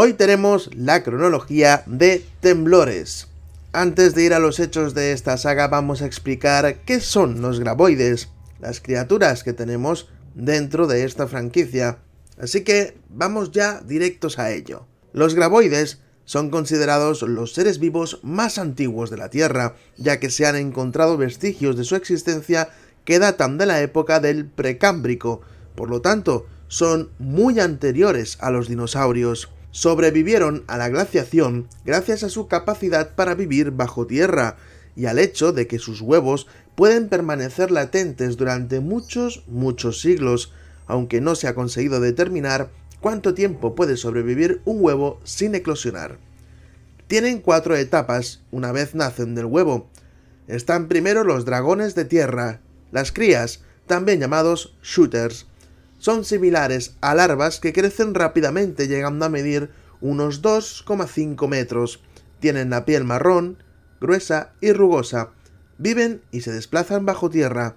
Hoy tenemos la cronología de temblores. Antes de ir a los hechos de esta saga vamos a explicar qué son los graboides, las criaturas que tenemos dentro de esta franquicia. Así que vamos ya directos a ello. Los graboides son considerados los seres vivos más antiguos de la Tierra, ya que se han encontrado vestigios de su existencia que datan de la época del Precámbrico, por lo tanto, son muy anteriores a los dinosaurios sobrevivieron a la glaciación gracias a su capacidad para vivir bajo tierra y al hecho de que sus huevos pueden permanecer latentes durante muchos, muchos siglos, aunque no se ha conseguido determinar cuánto tiempo puede sobrevivir un huevo sin eclosionar. Tienen cuatro etapas una vez nacen del huevo. Están primero los dragones de tierra, las crías, también llamados shooters, son similares a larvas que crecen rápidamente llegando a medir unos 2,5 metros. Tienen la piel marrón, gruesa y rugosa. Viven y se desplazan bajo tierra.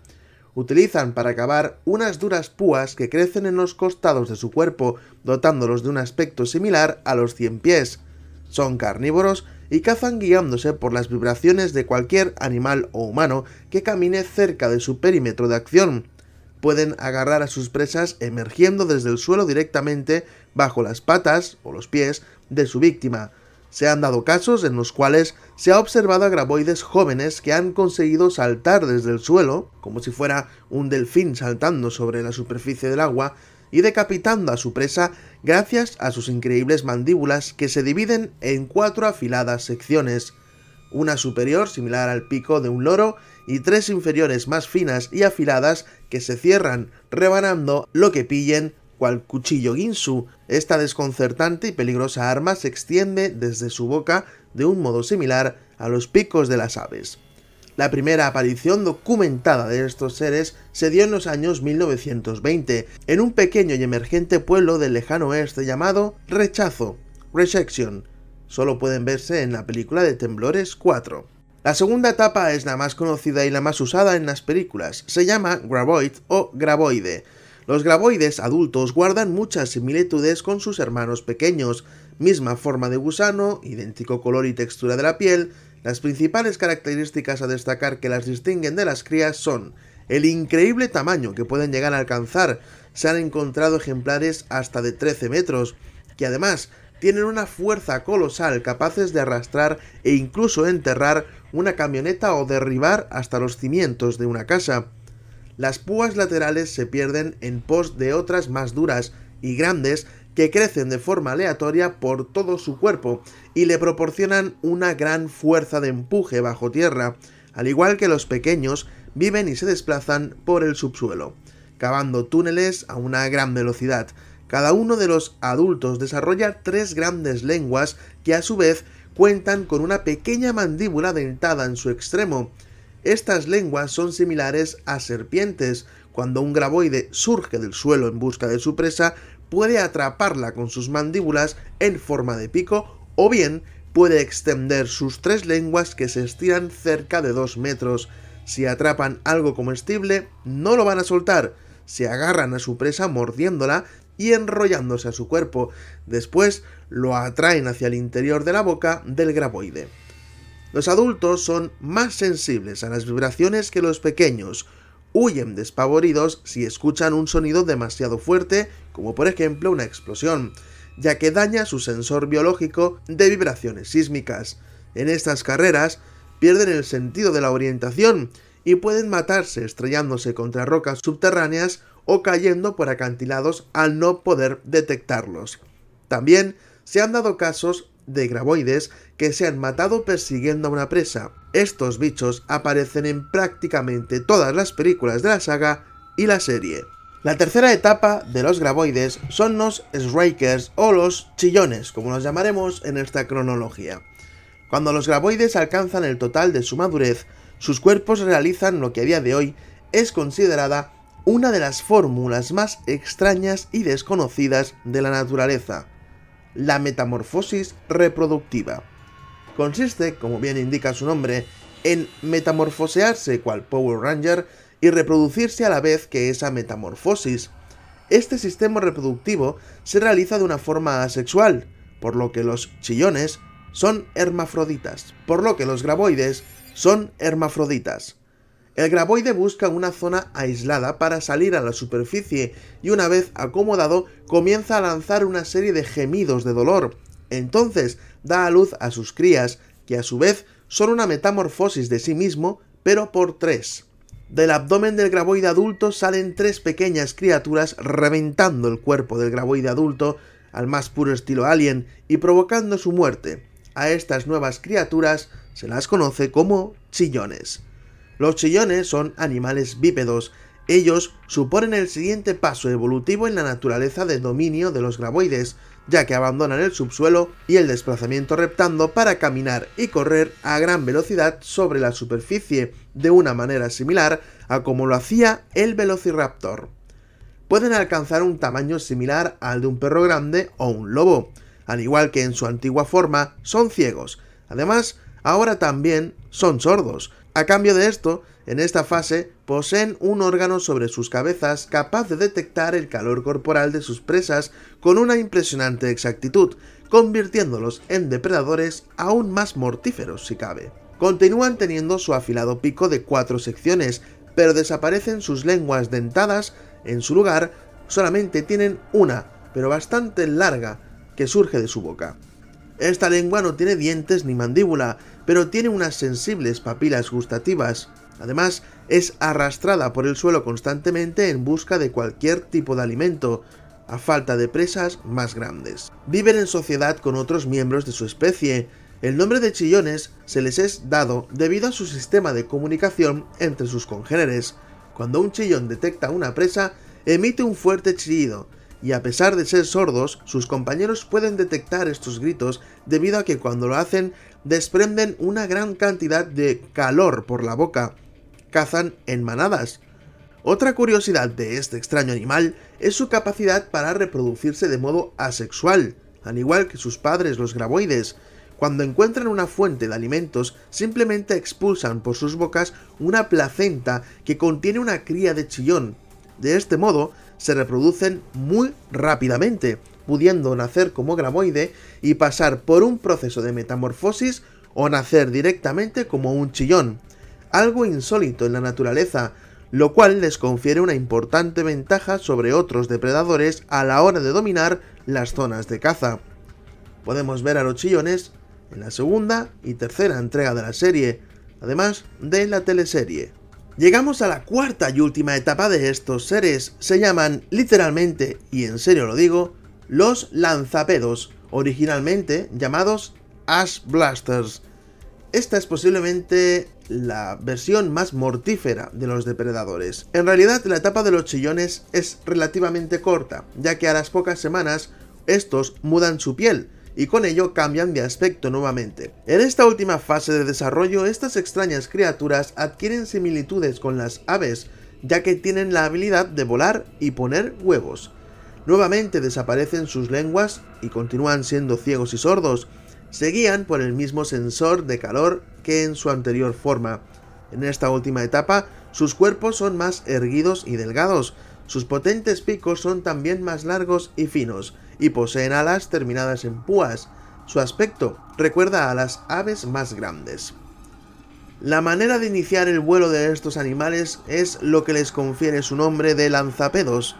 Utilizan para cavar unas duras púas que crecen en los costados de su cuerpo, dotándolos de un aspecto similar a los cien pies. Son carnívoros y cazan guiándose por las vibraciones de cualquier animal o humano que camine cerca de su perímetro de acción pueden agarrar a sus presas emergiendo desde el suelo directamente bajo las patas o los pies de su víctima. Se han dado casos en los cuales se ha observado a graboides jóvenes que han conseguido saltar desde el suelo, como si fuera un delfín saltando sobre la superficie del agua, y decapitando a su presa gracias a sus increíbles mandíbulas que se dividen en cuatro afiladas secciones, una superior similar al pico de un loro y tres inferiores más finas y afiladas que se cierran rebanando lo que pillen cual cuchillo ginsu. Esta desconcertante y peligrosa arma se extiende desde su boca de un modo similar a los picos de las aves. La primera aparición documentada de estos seres se dio en los años 1920, en un pequeño y emergente pueblo del lejano oeste llamado Rechazo, Rejection. Solo pueden verse en la película de Temblores 4. La segunda etapa es la más conocida y la más usada en las películas. Se llama Graboid o Graboide. Los graboides adultos guardan muchas similitudes con sus hermanos pequeños, misma forma de gusano, idéntico color y textura de la piel. Las principales características a destacar que las distinguen de las crías son el increíble tamaño que pueden llegar a alcanzar, se han encontrado ejemplares hasta de 13 metros, que además tienen una fuerza colosal capaces de arrastrar e incluso enterrar una camioneta o derribar hasta los cimientos de una casa. Las púas laterales se pierden en pos de otras más duras y grandes que crecen de forma aleatoria por todo su cuerpo y le proporcionan una gran fuerza de empuje bajo tierra, al igual que los pequeños viven y se desplazan por el subsuelo, cavando túneles a una gran velocidad, cada uno de los adultos desarrolla tres grandes lenguas que a su vez cuentan con una pequeña mandíbula dentada en su extremo. Estas lenguas son similares a serpientes. Cuando un graboide surge del suelo en busca de su presa, puede atraparla con sus mandíbulas en forma de pico o bien puede extender sus tres lenguas que se estiran cerca de dos metros. Si atrapan algo comestible, no lo van a soltar. Se agarran a su presa mordiéndola y enrollándose a su cuerpo. Después lo atraen hacia el interior de la boca del graboide. Los adultos son más sensibles a las vibraciones que los pequeños. Huyen despavoridos si escuchan un sonido demasiado fuerte, como por ejemplo una explosión, ya que daña su sensor biológico de vibraciones sísmicas. En estas carreras pierden el sentido de la orientación y pueden matarse estrellándose contra rocas subterráneas o cayendo por acantilados al no poder detectarlos. También se han dado casos de graboides que se han matado persiguiendo a una presa. Estos bichos aparecen en prácticamente todas las películas de la saga y la serie. La tercera etapa de los graboides son los Strikers o los chillones, como los llamaremos en esta cronología. Cuando los graboides alcanzan el total de su madurez, sus cuerpos realizan lo que a día de hoy es considerada una de las fórmulas más extrañas y desconocidas de la naturaleza, la metamorfosis reproductiva. Consiste, como bien indica su nombre, en metamorfosearse cual Power Ranger y reproducirse a la vez que esa metamorfosis. Este sistema reproductivo se realiza de una forma asexual, por lo que los chillones son hermafroditas, por lo que los graboides son hermafroditas. El graboide busca una zona aislada para salir a la superficie y una vez acomodado comienza a lanzar una serie de gemidos de dolor. Entonces da a luz a sus crías, que a su vez son una metamorfosis de sí mismo, pero por tres. Del abdomen del graboide adulto salen tres pequeñas criaturas reventando el cuerpo del graboide adulto al más puro estilo alien y provocando su muerte. A estas nuevas criaturas se las conoce como chillones. Los chillones son animales bípedos. Ellos suponen el siguiente paso evolutivo en la naturaleza de dominio de los graboides, ya que abandonan el subsuelo y el desplazamiento reptando para caminar y correr a gran velocidad sobre la superficie, de una manera similar a como lo hacía el velociraptor. Pueden alcanzar un tamaño similar al de un perro grande o un lobo. Al igual que en su antigua forma, son ciegos. Además, ahora también son sordos, a cambio de esto, en esta fase, poseen un órgano sobre sus cabezas capaz de detectar el calor corporal de sus presas con una impresionante exactitud, convirtiéndolos en depredadores aún más mortíferos si cabe. Continúan teniendo su afilado pico de cuatro secciones, pero desaparecen sus lenguas dentadas, en su lugar solamente tienen una, pero bastante larga, que surge de su boca. Esta lengua no tiene dientes ni mandíbula, pero tiene unas sensibles papilas gustativas. Además, es arrastrada por el suelo constantemente en busca de cualquier tipo de alimento, a falta de presas más grandes. Viven en sociedad con otros miembros de su especie. El nombre de chillones se les es dado debido a su sistema de comunicación entre sus congéneres. Cuando un chillón detecta una presa, emite un fuerte chillido, y a pesar de ser sordos, sus compañeros pueden detectar estos gritos debido a que cuando lo hacen desprenden una gran cantidad de calor por la boca. Cazan en manadas. Otra curiosidad de este extraño animal es su capacidad para reproducirse de modo asexual, al igual que sus padres los graboides. Cuando encuentran una fuente de alimentos, simplemente expulsan por sus bocas una placenta que contiene una cría de chillón. De este modo, se reproducen muy rápidamente, pudiendo nacer como gramoide y pasar por un proceso de metamorfosis o nacer directamente como un chillón, algo insólito en la naturaleza, lo cual les confiere una importante ventaja sobre otros depredadores a la hora de dominar las zonas de caza. Podemos ver a los chillones en la segunda y tercera entrega de la serie, además de la teleserie. Llegamos a la cuarta y última etapa de estos seres, se llaman literalmente, y en serio lo digo, los lanzapedos, originalmente llamados Ash Blasters. Esta es posiblemente la versión más mortífera de los depredadores. En realidad la etapa de los chillones es relativamente corta, ya que a las pocas semanas estos mudan su piel, y con ello cambian de aspecto nuevamente. En esta última fase de desarrollo, estas extrañas criaturas adquieren similitudes con las aves, ya que tienen la habilidad de volar y poner huevos. Nuevamente desaparecen sus lenguas y continúan siendo ciegos y sordos. Seguían por el mismo sensor de calor que en su anterior forma. En esta última etapa, sus cuerpos son más erguidos y delgados, sus potentes picos son también más largos y finos, y poseen alas terminadas en púas. Su aspecto recuerda a las aves más grandes. La manera de iniciar el vuelo de estos animales es lo que les confiere su nombre de lanzapedos.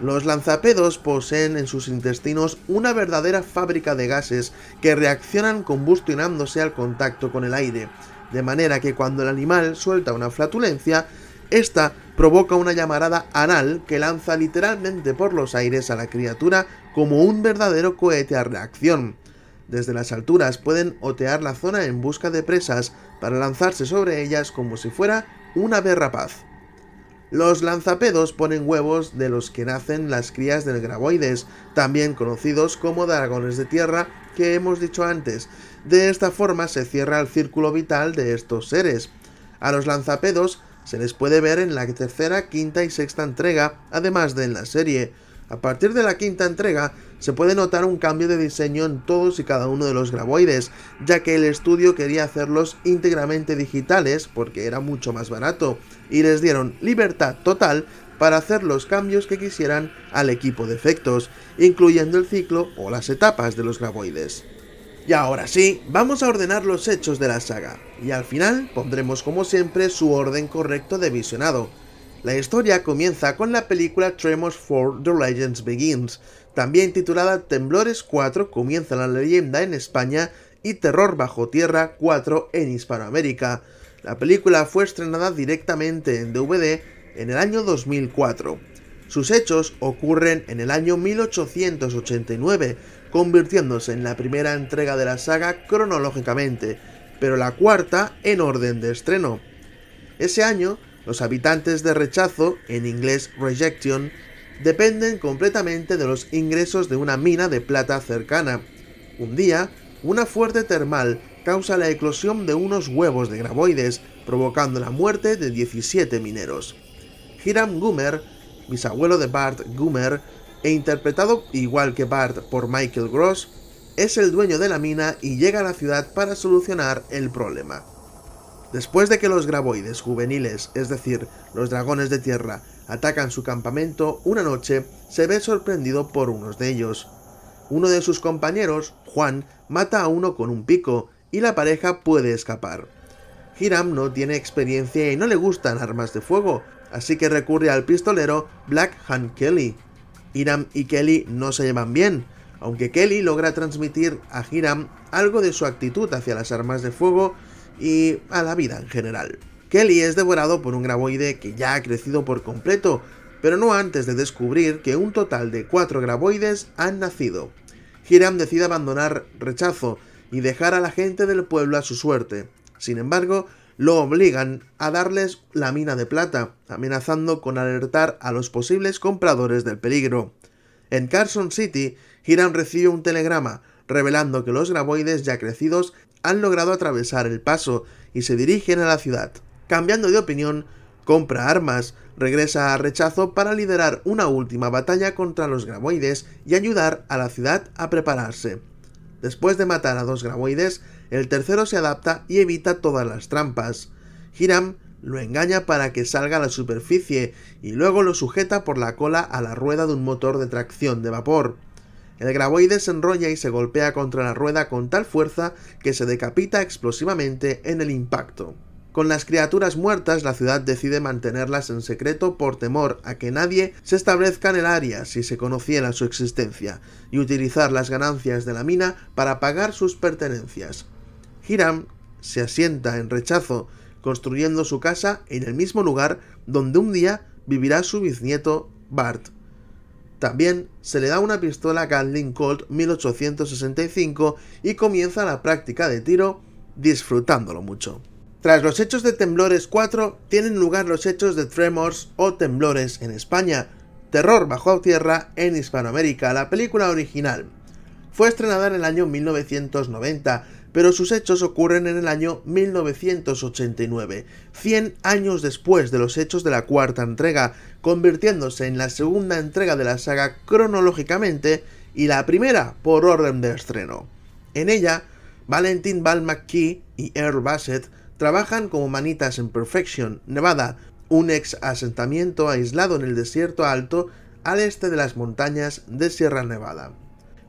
Los lanzapedos poseen en sus intestinos una verdadera fábrica de gases que reaccionan combustionándose al contacto con el aire, de manera que cuando el animal suelta una flatulencia, esta provoca una llamarada anal que lanza literalmente por los aires a la criatura como un verdadero cohete a reacción. Desde las alturas pueden otear la zona en busca de presas para lanzarse sobre ellas como si fuera una berrapaz. Los lanzapedos ponen huevos de los que nacen las crías del graboides, también conocidos como dragones de tierra que hemos dicho antes. De esta forma se cierra el círculo vital de estos seres. A los lanzapedos se les puede ver en la tercera, quinta y sexta entrega, además de en la serie. A partir de la quinta entrega, se puede notar un cambio de diseño en todos y cada uno de los graboides, ya que el estudio quería hacerlos íntegramente digitales porque era mucho más barato, y les dieron libertad total para hacer los cambios que quisieran al equipo de efectos, incluyendo el ciclo o las etapas de los graboides. Y ahora sí, vamos a ordenar los hechos de la saga, y al final pondremos como siempre su orden correcto de visionado. La historia comienza con la película Tremors for The Legends Begins, también titulada Temblores 4 comienza la leyenda en España y Terror bajo tierra 4 en Hispanoamérica. La película fue estrenada directamente en DVD en el año 2004. Sus hechos ocurren en el año 1889, convirtiéndose en la primera entrega de la saga cronológicamente, pero la cuarta en orden de estreno. Ese año, los habitantes de rechazo, en inglés rejection, dependen completamente de los ingresos de una mina de plata cercana. Un día, una fuerte termal causa la eclosión de unos huevos de graboides, provocando la muerte de 17 mineros. Hiram Goomer, bisabuelo de Bart Goomer, e interpretado igual que Bart por Michael Gross, es el dueño de la mina y llega a la ciudad para solucionar el problema. Después de que los graboides juveniles, es decir, los dragones de tierra, atacan su campamento, una noche se ve sorprendido por unos de ellos. Uno de sus compañeros, Juan, mata a uno con un pico y la pareja puede escapar. Hiram no tiene experiencia y no le gustan armas de fuego, así que recurre al pistolero Black Han Kelly, Hiram y Kelly no se llevan bien, aunque Kelly logra transmitir a Hiram algo de su actitud hacia las armas de fuego y a la vida en general. Kelly es devorado por un graboide que ya ha crecido por completo, pero no antes de descubrir que un total de cuatro graboides han nacido. Hiram decide abandonar rechazo y dejar a la gente del pueblo a su suerte. Sin embargo, lo obligan a darles la mina de plata, amenazando con alertar a los posibles compradores del peligro. En Carson City, Hiram recibe un telegrama revelando que los graboides ya crecidos han logrado atravesar el paso y se dirigen a la ciudad. Cambiando de opinión, compra armas, regresa a rechazo para liderar una última batalla contra los graboides y ayudar a la ciudad a prepararse. Después de matar a dos graboides, el tercero se adapta y evita todas las trampas. Hiram lo engaña para que salga a la superficie y luego lo sujeta por la cola a la rueda de un motor de tracción de vapor. El graboide se enrolla y se golpea contra la rueda con tal fuerza que se decapita explosivamente en el impacto. Con las criaturas muertas, la ciudad decide mantenerlas en secreto por temor a que nadie se establezca en el área si se conociera su existencia, y utilizar las ganancias de la mina para pagar sus pertenencias. Hiram se asienta en rechazo, construyendo su casa en el mismo lugar donde un día vivirá su bisnieto Bart. También se le da una pistola Gatling Colt 1865 y comienza la práctica de tiro disfrutándolo mucho. Tras los hechos de Temblores 4, tienen lugar los hechos de Tremors o Temblores en España, Terror bajo tierra en Hispanoamérica, la película original. Fue estrenada en el año 1990, pero sus hechos ocurren en el año 1989, 100 años después de los hechos de la cuarta entrega, convirtiéndose en la segunda entrega de la saga cronológicamente y la primera por orden de estreno. En ella, Valentin Val y Earl Bassett trabajan como manitas en Perfection, Nevada, un ex asentamiento aislado en el desierto alto al este de las montañas de Sierra Nevada.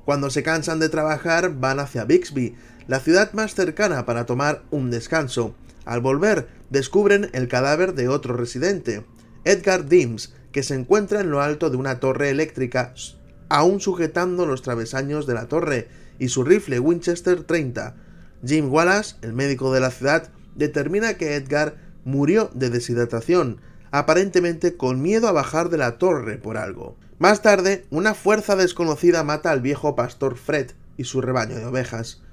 Cuando se cansan de trabajar van hacia Bixby, la ciudad más cercana para tomar un descanso. Al volver, descubren el cadáver de otro residente, Edgar Deems, que se encuentra en lo alto de una torre eléctrica, aún sujetando los travesaños de la torre y su rifle Winchester 30. Jim Wallace, el médico de la ciudad, determina que Edgar murió de deshidratación, aparentemente con miedo a bajar de la torre por algo. Más tarde, una fuerza desconocida mata al viejo pastor Fred y su rebaño de ovejas.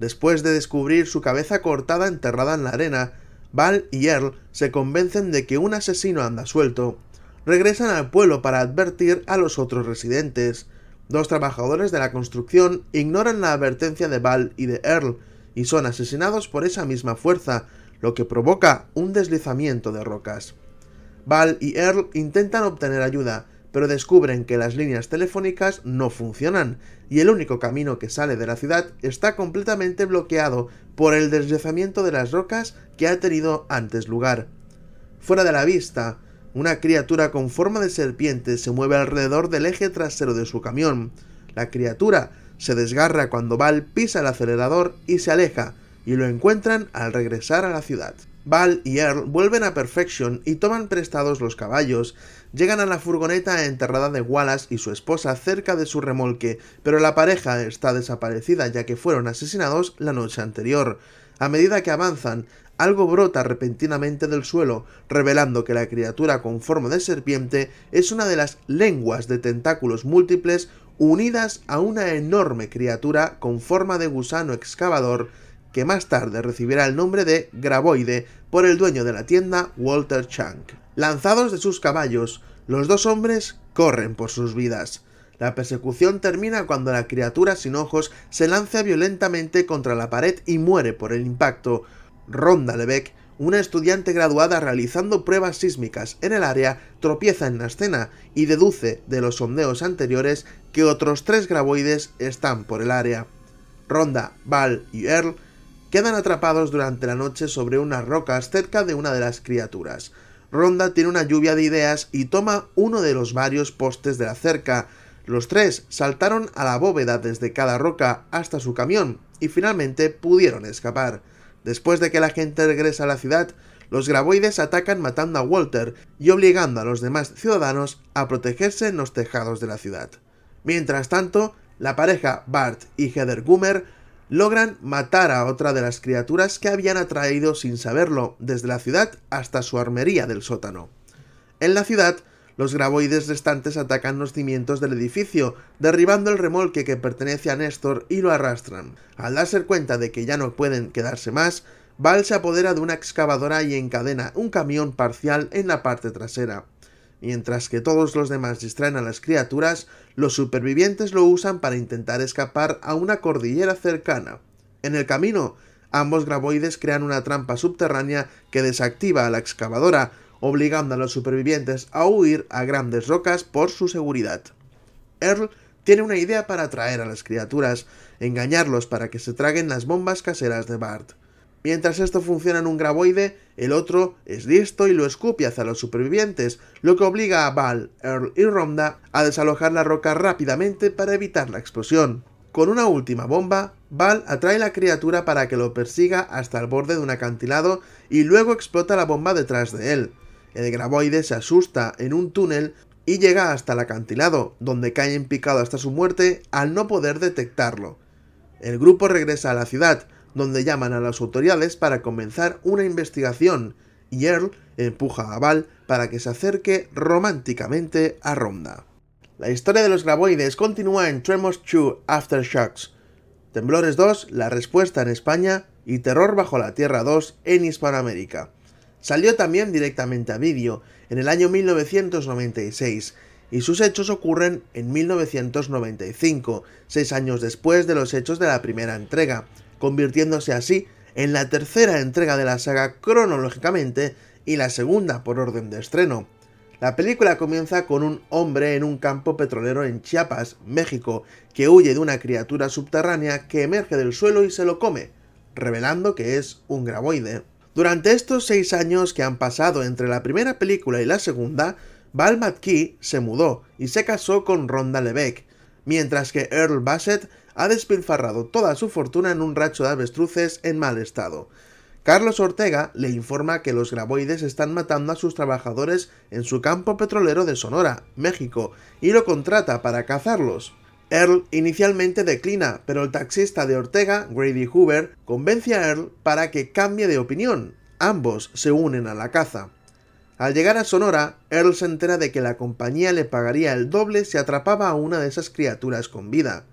Después de descubrir su cabeza cortada enterrada en la arena, Val y Earl se convencen de que un asesino anda suelto. Regresan al pueblo para advertir a los otros residentes. Dos trabajadores de la construcción ignoran la advertencia de Val y de Earl y son asesinados por esa misma fuerza, lo que provoca un deslizamiento de rocas. Val y Earl intentan obtener ayuda, pero descubren que las líneas telefónicas no funcionan y el único camino que sale de la ciudad está completamente bloqueado por el deslizamiento de las rocas que ha tenido antes lugar. Fuera de la vista, una criatura con forma de serpiente se mueve alrededor del eje trasero de su camión. La criatura se desgarra cuando Val pisa el acelerador y se aleja, y lo encuentran al regresar a la ciudad. Val y Earl vuelven a Perfection y toman prestados los caballos, Llegan a la furgoneta enterrada de Wallace y su esposa cerca de su remolque, pero la pareja está desaparecida ya que fueron asesinados la noche anterior. A medida que avanzan, algo brota repentinamente del suelo, revelando que la criatura con forma de serpiente es una de las lenguas de tentáculos múltiples unidas a una enorme criatura con forma de gusano excavador que más tarde recibirá el nombre de Graboide por el dueño de la tienda, Walter Chunk. Lanzados de sus caballos, los dos hombres corren por sus vidas. La persecución termina cuando la criatura sin ojos se lanza violentamente contra la pared y muere por el impacto. Ronda Lebec, una estudiante graduada realizando pruebas sísmicas en el área, tropieza en la escena y deduce de los sondeos anteriores que otros tres graboides están por el área. Ronda, Val y Earl quedan atrapados durante la noche sobre unas rocas cerca de una de las criaturas. Ronda tiene una lluvia de ideas y toma uno de los varios postes de la cerca. Los tres saltaron a la bóveda desde cada roca hasta su camión y finalmente pudieron escapar. Después de que la gente regresa a la ciudad, los graboides atacan matando a Walter y obligando a los demás ciudadanos a protegerse en los tejados de la ciudad. Mientras tanto, la pareja Bart y Heather Goomer logran matar a otra de las criaturas que habían atraído sin saberlo desde la ciudad hasta su armería del sótano. En la ciudad, los graboides restantes atacan los cimientos del edificio, derribando el remolque que pertenece a Néstor y lo arrastran. Al darse cuenta de que ya no pueden quedarse más, Val se apodera de una excavadora y encadena un camión parcial en la parte trasera. Mientras que todos los demás distraen a las criaturas, los supervivientes lo usan para intentar escapar a una cordillera cercana. En el camino, ambos graboides crean una trampa subterránea que desactiva a la excavadora, obligando a los supervivientes a huir a grandes rocas por su seguridad. Earl tiene una idea para atraer a las criaturas, engañarlos para que se traguen las bombas caseras de Bart. Mientras esto funciona en un graboide, el otro es listo y lo escupe hacia los supervivientes, lo que obliga a Val, Earl y Ronda a desalojar la roca rápidamente para evitar la explosión. Con una última bomba, Val atrae la criatura para que lo persiga hasta el borde de un acantilado y luego explota la bomba detrás de él. El graboide se asusta en un túnel y llega hasta el acantilado, donde cae empicado hasta su muerte al no poder detectarlo. El grupo regresa a la ciudad, donde llaman a las autoridades para comenzar una investigación y Earl empuja a Val para que se acerque románticamente a Ronda. La historia de los graboides continúa en Tremors 2 Aftershocks, Temblores 2, La Respuesta en España y Terror bajo la Tierra 2 en Hispanoamérica. Salió también directamente a vídeo en el año 1996 y sus hechos ocurren en 1995, seis años después de los hechos de la primera entrega, convirtiéndose así en la tercera entrega de la saga cronológicamente y la segunda por orden de estreno. La película comienza con un hombre en un campo petrolero en Chiapas, México, que huye de una criatura subterránea que emerge del suelo y se lo come, revelando que es un graboide. Durante estos seis años que han pasado entre la primera película y la segunda, Val McKee se mudó y se casó con Ronda Levesque, mientras que Earl Bassett ha despilfarrado toda su fortuna en un racho de avestruces en mal estado. Carlos Ortega le informa que los graboides están matando a sus trabajadores en su campo petrolero de Sonora, México, y lo contrata para cazarlos. Earl inicialmente declina, pero el taxista de Ortega, Grady Hoover, convence a Earl para que cambie de opinión. Ambos se unen a la caza. Al llegar a Sonora, Earl se entera de que la compañía le pagaría el doble si atrapaba a una de esas criaturas con vida.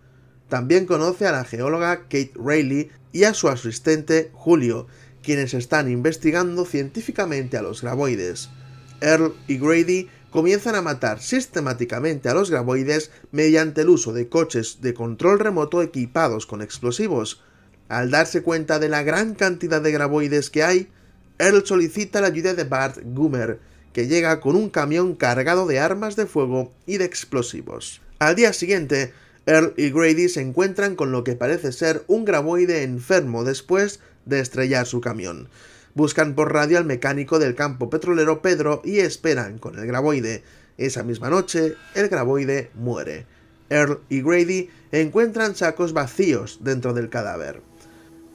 También conoce a la geóloga Kate Rayleigh y a su asistente Julio, quienes están investigando científicamente a los graboides. Earl y Grady comienzan a matar sistemáticamente a los graboides mediante el uso de coches de control remoto equipados con explosivos. Al darse cuenta de la gran cantidad de graboides que hay, Earl solicita la ayuda de Bart Goomer, que llega con un camión cargado de armas de fuego y de explosivos. Al día siguiente, Earl y Grady se encuentran con lo que parece ser un graboide enfermo después de estrellar su camión. Buscan por radio al mecánico del campo petrolero Pedro y esperan con el graboide. Esa misma noche, el graboide muere. Earl y Grady encuentran sacos vacíos dentro del cadáver.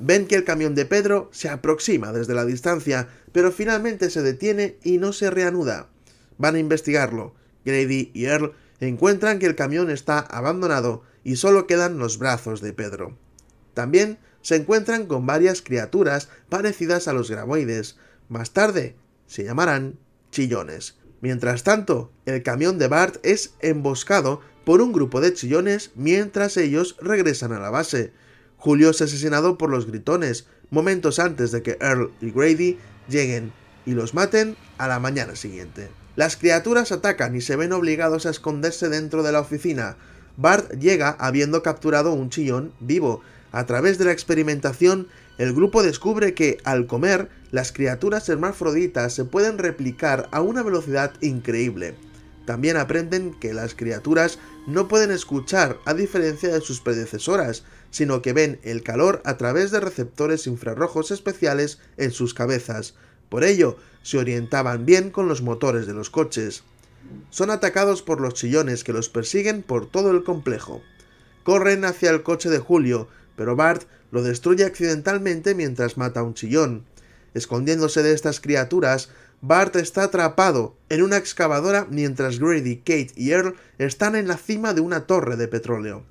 Ven que el camión de Pedro se aproxima desde la distancia, pero finalmente se detiene y no se reanuda. Van a investigarlo. Grady y Earl encuentran que el camión está abandonado y solo quedan los brazos de Pedro. También se encuentran con varias criaturas parecidas a los graboides. Más tarde se llamarán chillones. Mientras tanto, el camión de Bart es emboscado por un grupo de chillones mientras ellos regresan a la base. Julio es asesinado por los gritones momentos antes de que Earl y Grady lleguen y los maten a la mañana siguiente. Las criaturas atacan y se ven obligados a esconderse dentro de la oficina. Bart llega habiendo capturado un chillón vivo. A través de la experimentación, el grupo descubre que, al comer, las criaturas hermafroditas se pueden replicar a una velocidad increíble. También aprenden que las criaturas no pueden escuchar a diferencia de sus predecesoras, sino que ven el calor a través de receptores infrarrojos especiales en sus cabezas. Por ello, se orientaban bien con los motores de los coches. Son atacados por los chillones que los persiguen por todo el complejo. Corren hacia el coche de Julio, pero Bart lo destruye accidentalmente mientras mata a un chillón. Escondiéndose de estas criaturas, Bart está atrapado en una excavadora mientras Grady, Kate y Earl están en la cima de una torre de petróleo.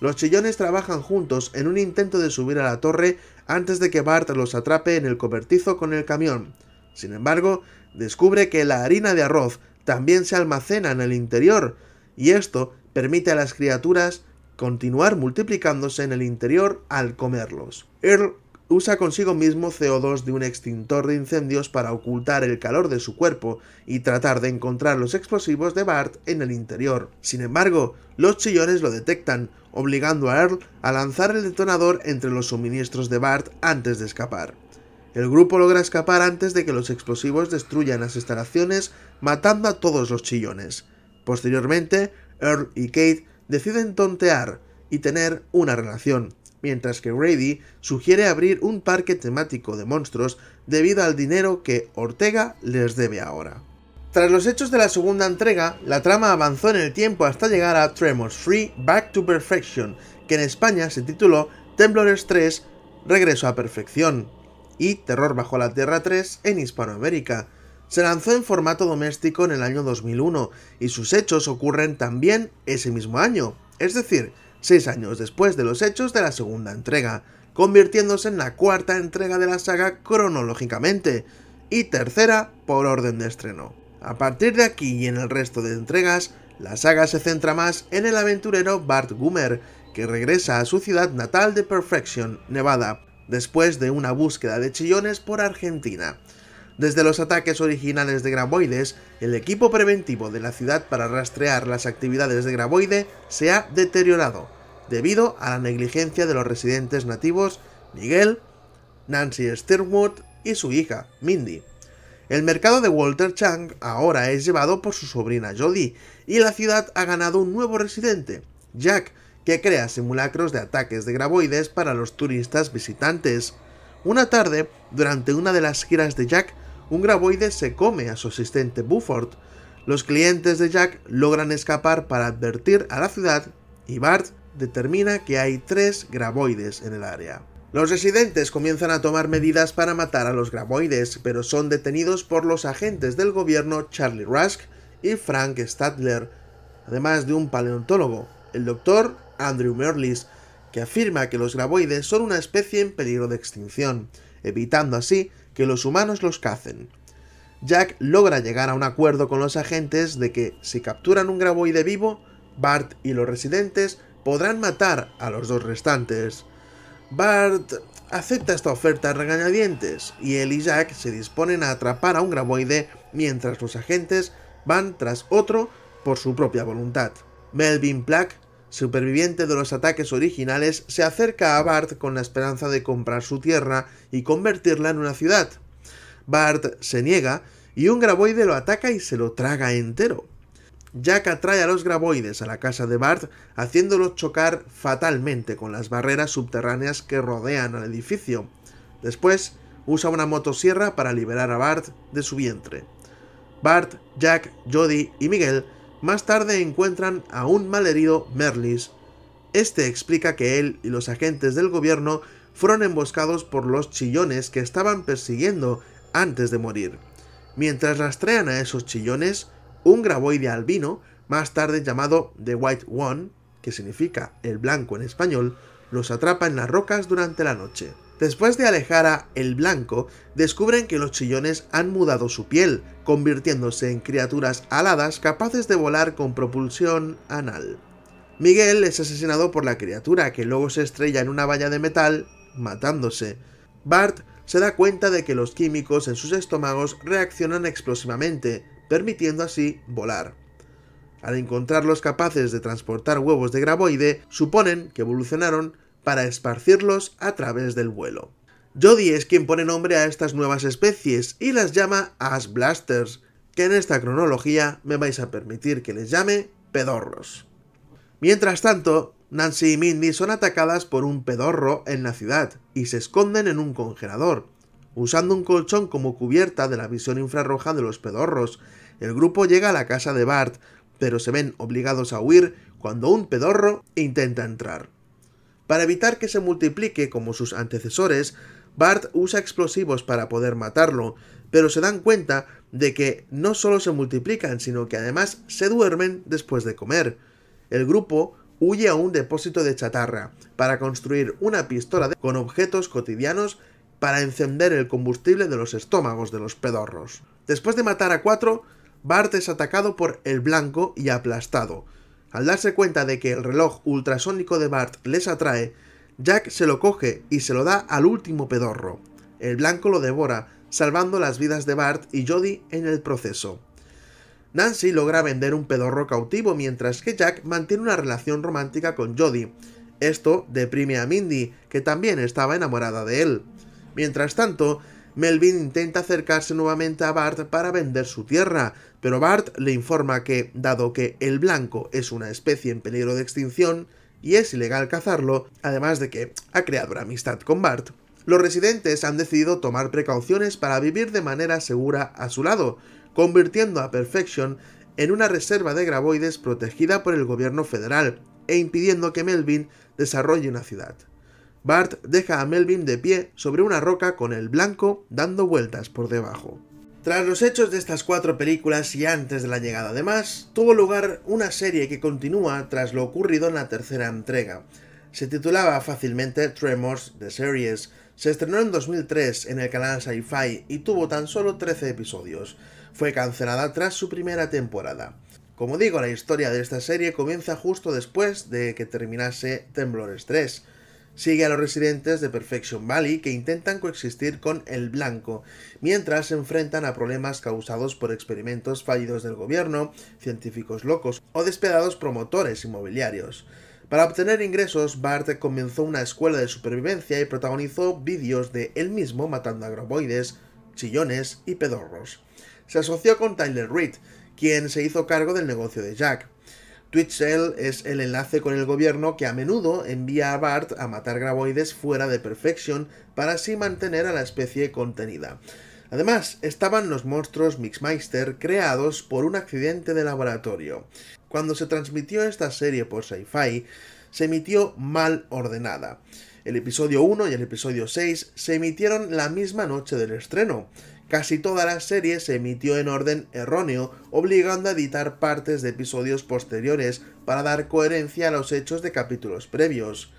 Los chillones trabajan juntos en un intento de subir a la torre antes de que Bart los atrape en el cobertizo con el camión. Sin embargo, descubre que la harina de arroz también se almacena en el interior, y esto permite a las criaturas continuar multiplicándose en el interior al comerlos. Earl usa consigo mismo CO2 de un extintor de incendios para ocultar el calor de su cuerpo y tratar de encontrar los explosivos de Bart en el interior. Sin embargo, los chillones lo detectan, obligando a Earl a lanzar el detonador entre los suministros de Bart antes de escapar. El grupo logra escapar antes de que los explosivos destruyan las instalaciones, matando a todos los chillones. Posteriormente, Earl y Kate deciden tontear y tener una relación, mientras que Grady sugiere abrir un parque temático de monstruos debido al dinero que Ortega les debe ahora. Tras los hechos de la segunda entrega, la trama avanzó en el tiempo hasta llegar a Tremors 3 Back to Perfection, que en España se tituló Temblores 3 Regreso a Perfección, y Terror bajo la Tierra 3 en Hispanoamérica. Se lanzó en formato doméstico en el año 2001, y sus hechos ocurren también ese mismo año, es decir, seis años después de los hechos de la segunda entrega, convirtiéndose en la cuarta entrega de la saga cronológicamente, y tercera por orden de estreno. A partir de aquí y en el resto de entregas, la saga se centra más en el aventurero Bart Goomer, que regresa a su ciudad natal de Perfection, Nevada, después de una búsqueda de chillones por Argentina. Desde los ataques originales de Graboides, el equipo preventivo de la ciudad para rastrear las actividades de Graboide se ha deteriorado, debido a la negligencia de los residentes nativos Miguel, Nancy Stirwood y su hija, Mindy. El mercado de Walter Chang ahora es llevado por su sobrina Jodie, y la ciudad ha ganado un nuevo residente, Jack, que crea simulacros de ataques de graboides para los turistas visitantes. Una tarde, durante una de las giras de Jack, un graboide se come a su asistente Buford. Los clientes de Jack logran escapar para advertir a la ciudad y Bart determina que hay tres graboides en el área. Los residentes comienzan a tomar medidas para matar a los graboides, pero son detenidos por los agentes del gobierno Charlie Rusk y Frank Stadler, además de un paleontólogo, el doctor Andrew Merlis, que afirma que los graboides son una especie en peligro de extinción, evitando así que los humanos los cacen. Jack logra llegar a un acuerdo con los agentes de que, si capturan un graboide vivo, Bart y los residentes podrán matar a los dos restantes. Bart acepta esta oferta regañadientes y él y Jack se disponen a atrapar a un graboide mientras los agentes van tras otro por su propia voluntad. Melvin Black, superviviente de los ataques originales, se acerca a Bart con la esperanza de comprar su tierra y convertirla en una ciudad. Bart se niega y un graboide lo ataca y se lo traga entero. Jack atrae a los graboides a la casa de Bart, haciéndolos chocar fatalmente con las barreras subterráneas que rodean al edificio. Después, usa una motosierra para liberar a Bart de su vientre. Bart, Jack, Jody y Miguel más tarde encuentran a un malherido Merlis. Este explica que él y los agentes del gobierno fueron emboscados por los chillones que estaban persiguiendo antes de morir. Mientras rastrean a esos chillones, un graboide albino, más tarde llamado The White One, que significa el blanco en español, los atrapa en las rocas durante la noche. Después de alejar a el blanco, descubren que los chillones han mudado su piel, convirtiéndose en criaturas aladas capaces de volar con propulsión anal. Miguel es asesinado por la criatura, que luego se estrella en una valla de metal, matándose. Bart se da cuenta de que los químicos en sus estómagos reaccionan explosivamente, permitiendo así volar. Al encontrarlos capaces de transportar huevos de graboide, suponen que evolucionaron para esparcirlos a través del vuelo. Jody es quien pone nombre a estas nuevas especies y las llama Ash Blasters, que en esta cronología me vais a permitir que les llame pedorros. Mientras tanto, Nancy y Mindy son atacadas por un pedorro en la ciudad y se esconden en un congelador, Usando un colchón como cubierta de la visión infrarroja de los pedorros, el grupo llega a la casa de Bart, pero se ven obligados a huir cuando un pedorro intenta entrar. Para evitar que se multiplique como sus antecesores, Bart usa explosivos para poder matarlo, pero se dan cuenta de que no solo se multiplican, sino que además se duermen después de comer. El grupo huye a un depósito de chatarra para construir una pistola con objetos cotidianos para encender el combustible de los estómagos de los pedorros. Después de matar a cuatro, Bart es atacado por el blanco y aplastado. Al darse cuenta de que el reloj ultrasónico de Bart les atrae, Jack se lo coge y se lo da al último pedorro. El blanco lo devora, salvando las vidas de Bart y Jody en el proceso. Nancy logra vender un pedorro cautivo mientras que Jack mantiene una relación romántica con Jody. Esto deprime a Mindy, que también estaba enamorada de él. Mientras tanto, Melvin intenta acercarse nuevamente a Bart para vender su tierra, pero Bart le informa que, dado que el blanco es una especie en peligro de extinción y es ilegal cazarlo, además de que ha creado una amistad con Bart, los residentes han decidido tomar precauciones para vivir de manera segura a su lado, convirtiendo a Perfection en una reserva de graboides protegida por el gobierno federal e impidiendo que Melvin desarrolle una ciudad. Bart deja a Melvin de pie sobre una roca con el blanco dando vueltas por debajo. Tras los hechos de estas cuatro películas y antes de la llegada de más, tuvo lugar una serie que continúa tras lo ocurrido en la tercera entrega. Se titulaba fácilmente Tremors The Series. Se estrenó en 2003 en el canal Sci-Fi y tuvo tan solo 13 episodios. Fue cancelada tras su primera temporada. Como digo, la historia de esta serie comienza justo después de que terminase Temblores 3. Sigue a los residentes de Perfection Valley que intentan coexistir con el blanco, mientras se enfrentan a problemas causados por experimentos fallidos del gobierno, científicos locos o despedados promotores inmobiliarios. Para obtener ingresos, Bart comenzó una escuela de supervivencia y protagonizó vídeos de él mismo matando agroboides, chillones y pedorros. Se asoció con Tyler Reed, quien se hizo cargo del negocio de Jack. Cell es el enlace con el gobierno que a menudo envía a Bart a matar graboides fuera de Perfection para así mantener a la especie contenida. Además, estaban los monstruos Mixmeister creados por un accidente de laboratorio. Cuando se transmitió esta serie por Sci-Fi, se emitió mal ordenada. El episodio 1 y el episodio 6 se emitieron la misma noche del estreno. Casi toda la serie se emitió en orden erróneo, obligando a editar partes de episodios posteriores para dar coherencia a los hechos de capítulos previos.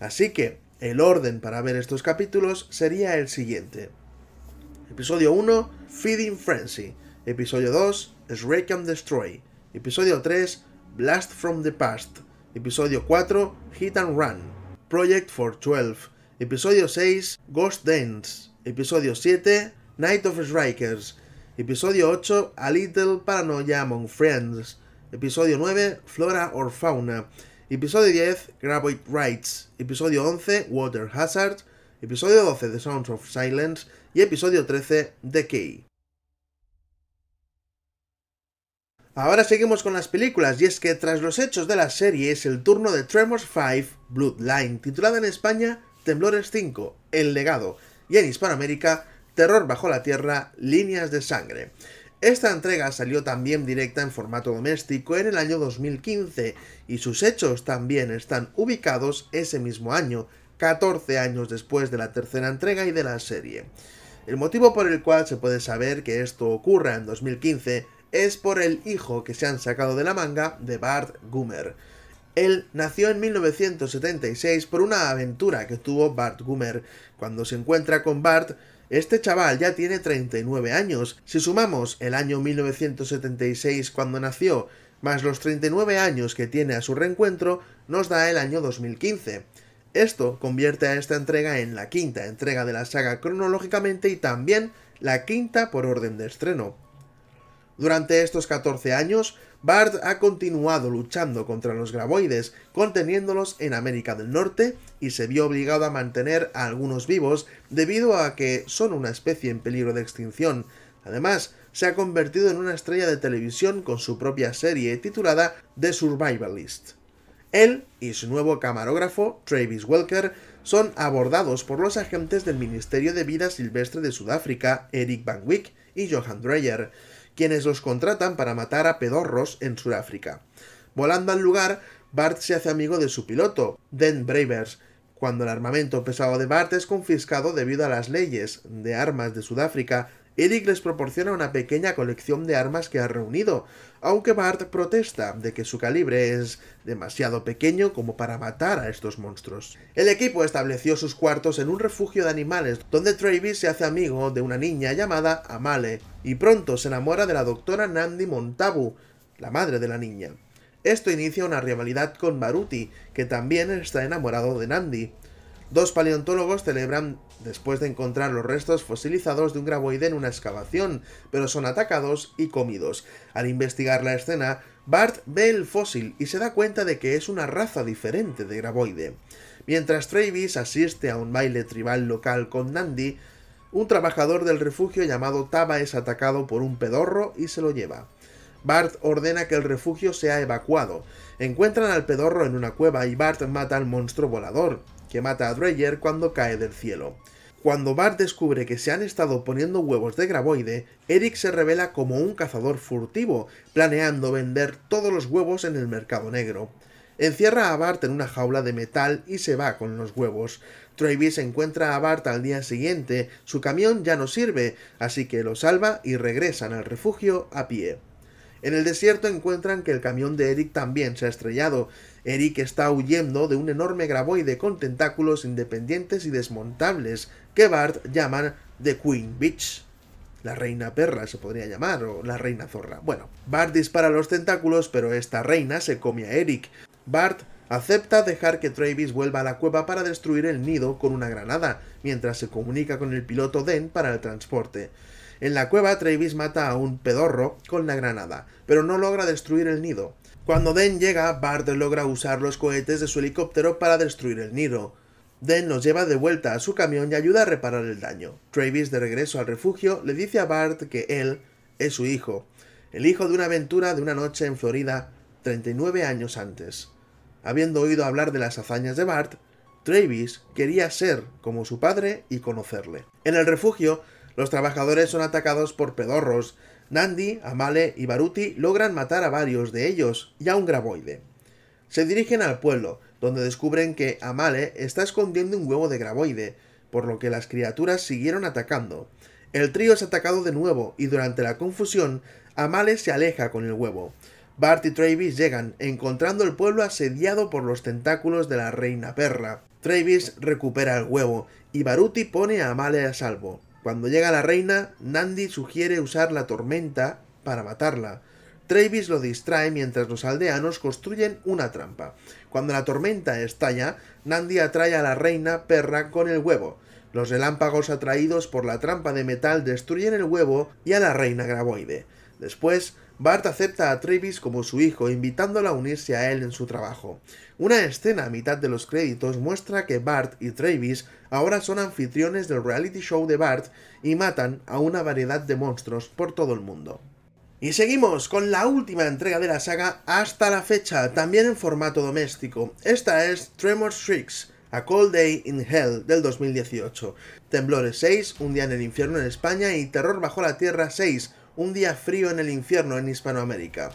Así que, el orden para ver estos capítulos sería el siguiente. Episodio 1, Feeding Frenzy. Episodio 2, Shrek and Destroy. Episodio 3, Blast from the Past. Episodio 4, Hit and Run. Project for 12. Episodio 6, Ghost Dance. Episodio 7, Night of Strikers. Episodio 8, A Little Paranoia Among Friends. Episodio 9, Flora or Fauna. Episodio 10, Graboid Rights. Episodio 11, Water Hazard. Episodio 12, The Sounds of Silence. Y episodio 13, The Key. Ahora seguimos con las películas, y es que tras los hechos de la serie es el turno de Tremors 5 Bloodline, titulada en España Temblores 5, El legado, y en Hispanoamérica Terror bajo la tierra, líneas de sangre. Esta entrega salió también directa en formato doméstico en el año 2015 y sus hechos también están ubicados ese mismo año, 14 años después de la tercera entrega y de la serie. El motivo por el cual se puede saber que esto ocurra en 2015 es por el hijo que se han sacado de la manga de Bart Gumer. Él nació en 1976 por una aventura que tuvo Bart Gumer. Cuando se encuentra con Bart, este chaval ya tiene 39 años. Si sumamos el año 1976 cuando nació, más los 39 años que tiene a su reencuentro, nos da el año 2015. Esto convierte a esta entrega en la quinta entrega de la saga cronológicamente y también la quinta por orden de estreno. Durante estos 14 años, Bart ha continuado luchando contra los graboides, conteniéndolos en América del Norte y se vio obligado a mantener a algunos vivos debido a que son una especie en peligro de extinción. Además, se ha convertido en una estrella de televisión con su propia serie titulada The Survivalist. Él y su nuevo camarógrafo, Travis Welker, son abordados por los agentes del Ministerio de Vida Silvestre de Sudáfrica, Eric Van Wyk y Johan Dreyer quienes los contratan para matar a pedorros en Sudáfrica. Volando al lugar, Bart se hace amigo de su piloto, Den Bravers, cuando el armamento pesado de Bart es confiscado debido a las leyes de armas de Sudáfrica, Eric les proporciona una pequeña colección de armas que ha reunido, aunque Bart protesta de que su calibre es demasiado pequeño como para matar a estos monstruos. El equipo estableció sus cuartos en un refugio de animales, donde Travis se hace amigo de una niña llamada Amale, y pronto se enamora de la doctora Nandi Montabu, la madre de la niña. Esto inicia una rivalidad con Maruti, que también está enamorado de Nandi. Dos paleontólogos celebran después de encontrar los restos fosilizados de un graboide en una excavación, pero son atacados y comidos. Al investigar la escena, Bart ve el fósil y se da cuenta de que es una raza diferente de graboide. Mientras Travis asiste a un baile tribal local con Nandi, un trabajador del refugio llamado Taba es atacado por un pedorro y se lo lleva. Bart ordena que el refugio sea evacuado. Encuentran al pedorro en una cueva y Bart mata al monstruo volador que mata a Dreyer cuando cae del cielo. Cuando Bart descubre que se han estado poniendo huevos de Graboide, Eric se revela como un cazador furtivo, planeando vender todos los huevos en el mercado negro. Encierra a Bart en una jaula de metal y se va con los huevos. Travis encuentra a Bart al día siguiente, su camión ya no sirve, así que lo salva y regresan al refugio a pie. En el desierto encuentran que el camión de Eric también se ha estrellado, Eric está huyendo de un enorme graboide con tentáculos independientes y desmontables que Bart llaman The Queen Beach. La reina perra se podría llamar, o la reina zorra. Bueno, Bart dispara los tentáculos, pero esta reina se come a Eric. Bart acepta dejar que Travis vuelva a la cueva para destruir el nido con una granada, mientras se comunica con el piloto Den para el transporte. En la cueva, Travis mata a un pedorro con la granada, pero no logra destruir el nido. Cuando Den llega, Bart logra usar los cohetes de su helicóptero para destruir el Niro. Den los lleva de vuelta a su camión y ayuda a reparar el daño. Travis, de regreso al refugio, le dice a Bart que él es su hijo, el hijo de una aventura de una noche en Florida 39 años antes. Habiendo oído hablar de las hazañas de Bart, Travis quería ser como su padre y conocerle. En el refugio, los trabajadores son atacados por pedorros Nandi, Amale y Baruti logran matar a varios de ellos y a un graboide. Se dirigen al pueblo, donde descubren que Amale está escondiendo un huevo de graboide, por lo que las criaturas siguieron atacando. El trío es atacado de nuevo y durante la confusión, Amale se aleja con el huevo. Bart y Travis llegan, encontrando el pueblo asediado por los tentáculos de la reina perra. Travis recupera el huevo y Baruti pone a Amale a salvo. Cuando llega la reina, Nandi sugiere usar la tormenta para matarla. Travis lo distrae mientras los aldeanos construyen una trampa. Cuando la tormenta estalla, Nandi atrae a la reina perra con el huevo. Los relámpagos atraídos por la trampa de metal destruyen el huevo y a la reina graboide. Después, Bart acepta a Travis como su hijo, invitándola a unirse a él en su trabajo. Una escena a mitad de los créditos muestra que Bart y Travis ahora son anfitriones del reality show de Bart y matan a una variedad de monstruos por todo el mundo. Y seguimos con la última entrega de la saga hasta la fecha, también en formato doméstico. Esta es Tremor Shrieks, A Cold Day in Hell del 2018, Temblores 6, Un día en el infierno en España y Terror bajo la tierra 6, un día frío en el infierno en Hispanoamérica.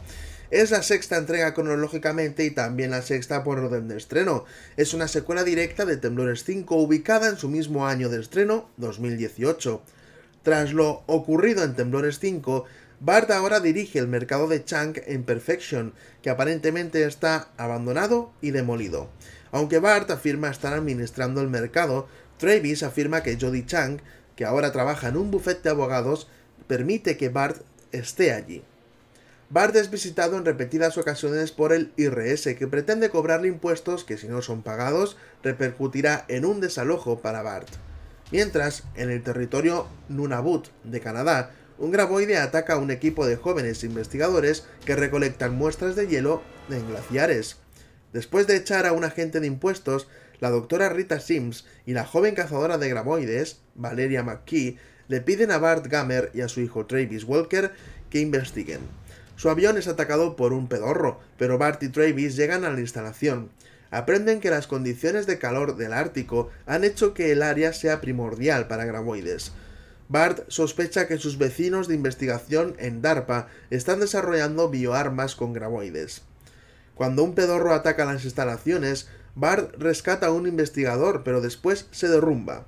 Es la sexta entrega cronológicamente y también la sexta por orden de estreno. Es una secuela directa de Temblores 5 ubicada en su mismo año de estreno, 2018. Tras lo ocurrido en Temblores 5, Bart ahora dirige el mercado de Chang en Perfection, que aparentemente está abandonado y demolido. Aunque Bart afirma estar administrando el mercado, Travis afirma que Jody Chang, que ahora trabaja en un bufete de abogados, permite que Bart esté allí. Bart es visitado en repetidas ocasiones por el IRS, que pretende cobrarle impuestos que si no son pagados repercutirá en un desalojo para Bart. Mientras, en el territorio Nunavut de Canadá, un graboide ataca a un equipo de jóvenes investigadores que recolectan muestras de hielo en glaciares. Después de echar a un agente de impuestos, la doctora Rita Sims y la joven cazadora de graboides, Valeria McKee, le piden a Bart Gammer y a su hijo Travis Walker que investiguen. Su avión es atacado por un pedorro, pero Bart y Travis llegan a la instalación. Aprenden que las condiciones de calor del Ártico han hecho que el área sea primordial para graboides. Bart sospecha que sus vecinos de investigación en DARPA están desarrollando bioarmas con graboides. Cuando un pedorro ataca las instalaciones, Bart rescata a un investigador, pero después se derrumba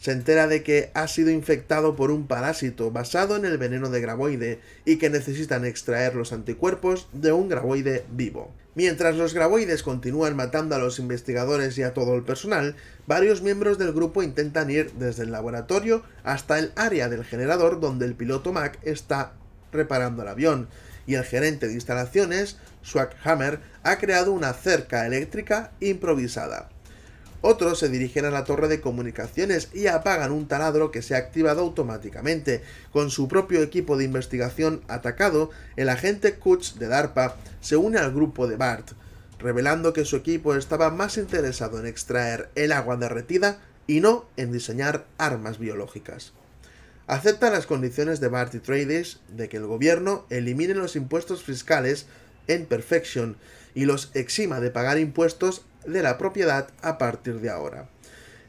se entera de que ha sido infectado por un parásito basado en el veneno de graboide y que necesitan extraer los anticuerpos de un graboide vivo. Mientras los graboides continúan matando a los investigadores y a todo el personal, varios miembros del grupo intentan ir desde el laboratorio hasta el área del generador donde el piloto Mac está reparando el avión, y el gerente de instalaciones, Swaghammer, ha creado una cerca eléctrica improvisada. Otros se dirigen a la torre de comunicaciones y apagan un taladro que se ha activado automáticamente. Con su propio equipo de investigación atacado, el agente Kutz de DARPA se une al grupo de BART, revelando que su equipo estaba más interesado en extraer el agua derretida y no en diseñar armas biológicas. Acepta las condiciones de Bart y Trades de que el gobierno elimine los impuestos fiscales en Perfection y los exima de pagar impuestos de la propiedad a partir de ahora.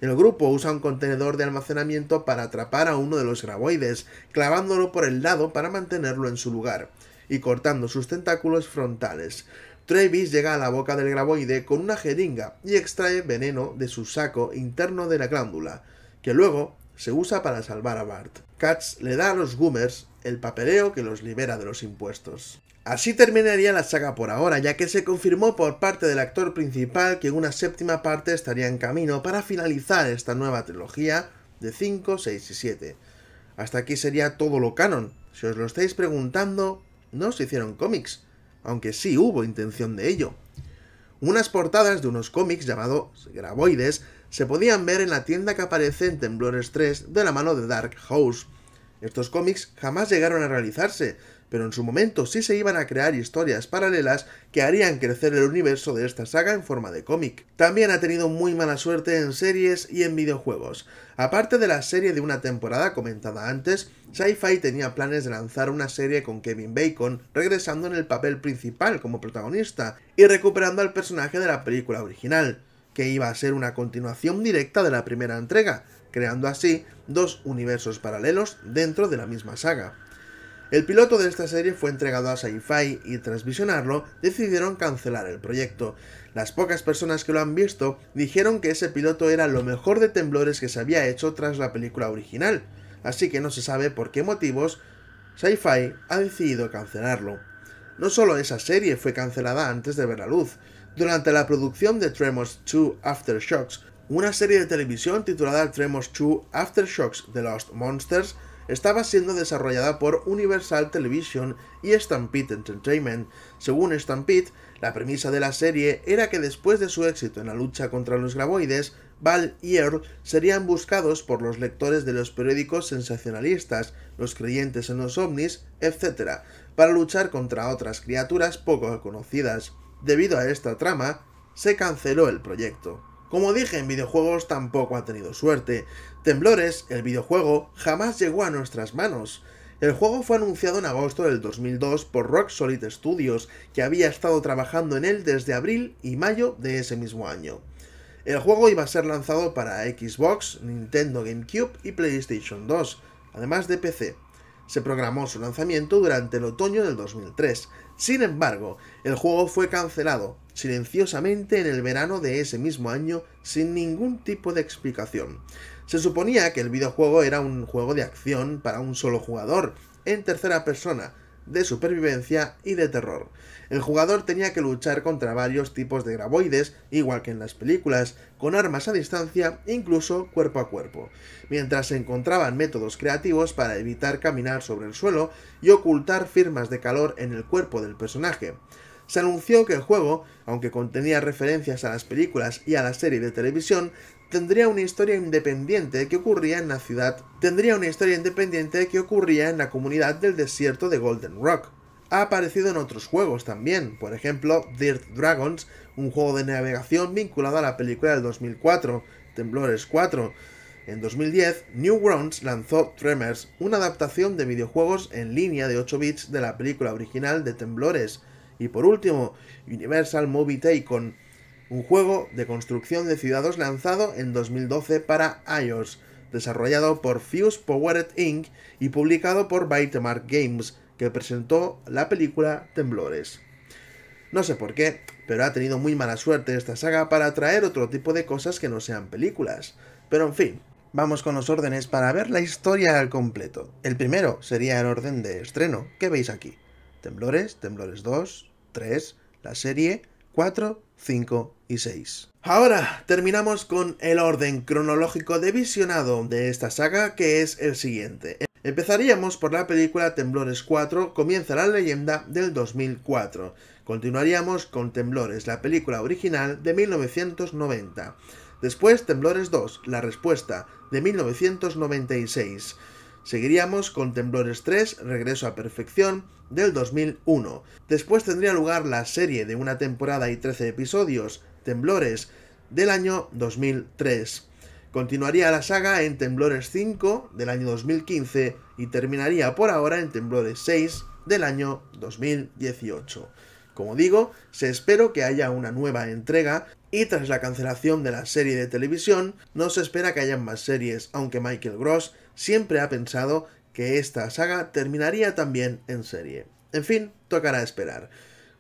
El grupo usa un contenedor de almacenamiento para atrapar a uno de los graboides, clavándolo por el lado para mantenerlo en su lugar, y cortando sus tentáculos frontales. Travis llega a la boca del graboide con una jeringa y extrae veneno de su saco interno de la glándula, que luego se usa para salvar a Bart. Katz le da a los Goomers el papeleo que los libera de los impuestos. Así terminaría la saga por ahora, ya que se confirmó por parte del actor principal que una séptima parte estaría en camino para finalizar esta nueva trilogía de 5, 6 y 7. Hasta aquí sería todo lo canon. Si os lo estáis preguntando, no se hicieron cómics, aunque sí hubo intención de ello. Unas portadas de unos cómics llamados Graboides se podían ver en la tienda que aparece en Temblores 3 de la mano de Dark House. Estos cómics jamás llegaron a realizarse, pero en su momento sí se iban a crear historias paralelas que harían crecer el universo de esta saga en forma de cómic. También ha tenido muy mala suerte en series y en videojuegos. Aparte de la serie de una temporada comentada antes, Sci-Fi tenía planes de lanzar una serie con Kevin Bacon regresando en el papel principal como protagonista y recuperando al personaje de la película original, que iba a ser una continuación directa de la primera entrega, creando así dos universos paralelos dentro de la misma saga. El piloto de esta serie fue entregado a Sci-Fi y tras visionarlo decidieron cancelar el proyecto. Las pocas personas que lo han visto dijeron que ese piloto era lo mejor de temblores que se había hecho tras la película original, así que no se sabe por qué motivos Sci-Fi ha decidido cancelarlo. No solo esa serie fue cancelada antes de ver la luz, durante la producción de Tremors 2 Aftershocks, una serie de televisión titulada Tremors 2 Aftershocks The Lost Monsters estaba siendo desarrollada por Universal Television y Stampede Entertainment. Según Stampede, la premisa de la serie era que después de su éxito en la lucha contra los graboides, Val y Earl serían buscados por los lectores de los periódicos sensacionalistas, los creyentes en los ovnis, etc., para luchar contra otras criaturas poco conocidas. Debido a esta trama, se canceló el proyecto. Como dije, en videojuegos tampoco ha tenido suerte. Temblores, el videojuego, jamás llegó a nuestras manos. El juego fue anunciado en agosto del 2002 por Rock Solid Studios, que había estado trabajando en él desde abril y mayo de ese mismo año. El juego iba a ser lanzado para Xbox, Nintendo GameCube y PlayStation 2, además de PC. Se programó su lanzamiento durante el otoño del 2003, sin embargo, el juego fue cancelado silenciosamente en el verano de ese mismo año sin ningún tipo de explicación. Se suponía que el videojuego era un juego de acción para un solo jugador, en tercera persona, de supervivencia y de terror. El jugador tenía que luchar contra varios tipos de graboides, igual que en las películas, con armas a distancia, incluso cuerpo a cuerpo, mientras se encontraban métodos creativos para evitar caminar sobre el suelo y ocultar firmas de calor en el cuerpo del personaje. Se anunció que el juego, aunque contenía referencias a las películas y a la serie de televisión, tendría una historia independiente que ocurría en la ciudad, tendría una historia independiente que ocurría en la comunidad del desierto de Golden Rock. Ha aparecido en otros juegos también, por ejemplo Dirt Dragons, un juego de navegación vinculado a la película del 2004, Temblores 4. En 2010, Newgrounds lanzó Tremors, una adaptación de videojuegos en línea de 8 bits de la película original de Temblores. Y por último, Universal Movie Take un juego de construcción de ciudades lanzado en 2012 para iOS, desarrollado por Fuse Powered Inc. y publicado por Bytemark Games, que presentó la película Temblores. No sé por qué, pero ha tenido muy mala suerte esta saga para traer otro tipo de cosas que no sean películas. Pero en fin, vamos con los órdenes para ver la historia al completo. El primero sería el orden de estreno, que veis aquí. Temblores, Temblores 2, 3, la serie, 4, 5 y 6. Ahora terminamos con el orden cronológico de visionado de esta saga que es el siguiente. Empezaríamos por la película Temblores 4, comienza la leyenda del 2004. Continuaríamos con Temblores, la película original de 1990. Después Temblores 2, la respuesta de 1996. Seguiríamos con Temblores 3, Regreso a Perfección, del 2001. Después tendría lugar la serie de una temporada y 13 episodios, Temblores, del año 2003. Continuaría la saga en Temblores 5 del año 2015 y terminaría por ahora en Temblores 6 del año 2018. Como digo, se espero que haya una nueva entrega y tras la cancelación de la serie de televisión, no se espera que haya más series, aunque Michael Gross siempre ha pensado que esta saga terminaría también en serie. En fin, tocará esperar.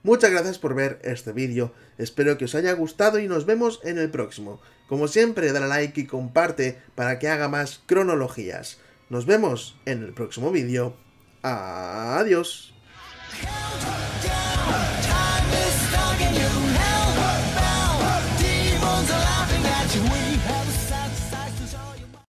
Muchas gracias por ver este vídeo, espero que os haya gustado y nos vemos en el próximo. Como siempre, dale like y comparte para que haga más cronologías. Nos vemos en el próximo vídeo. Adiós.